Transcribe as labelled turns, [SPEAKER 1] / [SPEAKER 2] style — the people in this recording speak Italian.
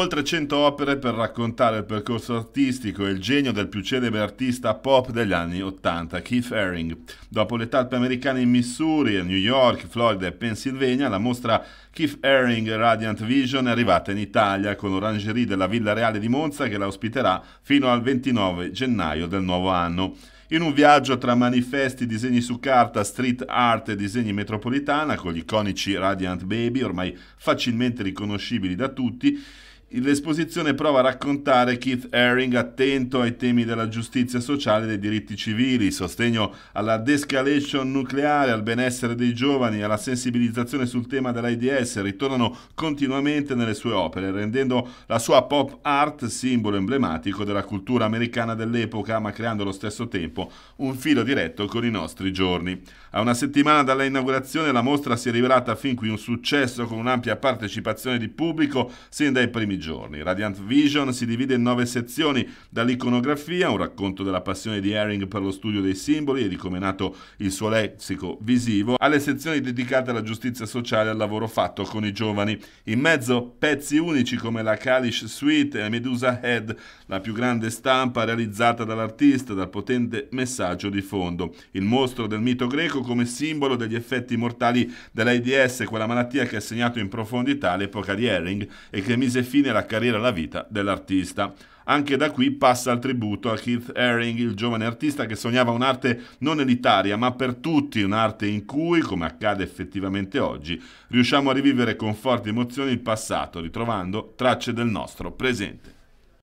[SPEAKER 1] Oltre 100 opere per raccontare il percorso artistico e il genio del più celebre artista pop degli anni 80, Keith Haring. Dopo le talpe americane in Missouri, New York, Florida e Pennsylvania, la mostra Keith Haring Radiant Vision è arrivata in Italia con l'orangerie della Villa Reale di Monza che la ospiterà fino al 29 gennaio del nuovo anno. In un viaggio tra manifesti, disegni su carta, street art e disegni metropolitana, con gli iconici Radiant Baby, ormai facilmente riconoscibili da tutti, L'esposizione prova a raccontare Keith Haring attento ai temi della giustizia sociale e dei diritti civili, sostegno alla de-escalation nucleare, al benessere dei giovani, alla sensibilizzazione sul tema dell'AIDS, ritornano continuamente nelle sue opere, rendendo la sua pop art simbolo emblematico della cultura americana dell'epoca, ma creando allo stesso tempo un filo diretto con i nostri giorni. A una settimana dalla inaugurazione la mostra si è rivelata fin qui un successo con un'ampia partecipazione di pubblico sin dai primi giorni giorni. Radiant Vision si divide in nove sezioni dall'iconografia, un racconto della passione di Herring per lo studio dei simboli e di come è nato il suo lessico visivo, alle sezioni dedicate alla giustizia sociale e al lavoro fatto con i giovani. In mezzo pezzi unici come la Kalish Suite e la Medusa Head, la più grande stampa realizzata dall'artista dal potente messaggio di fondo. Il mostro del mito greco come simbolo degli effetti mortali dell'AIDS, quella malattia che ha segnato in profondità l'epoca di Herring e che mise fine infine la carriera e la vita dell'artista. Anche da qui passa il tributo a Keith Haring, il giovane artista che sognava un'arte non elitaria, ma per tutti, un'arte in cui, come accade effettivamente oggi, riusciamo a rivivere con forti emozioni il passato, ritrovando tracce del nostro presente.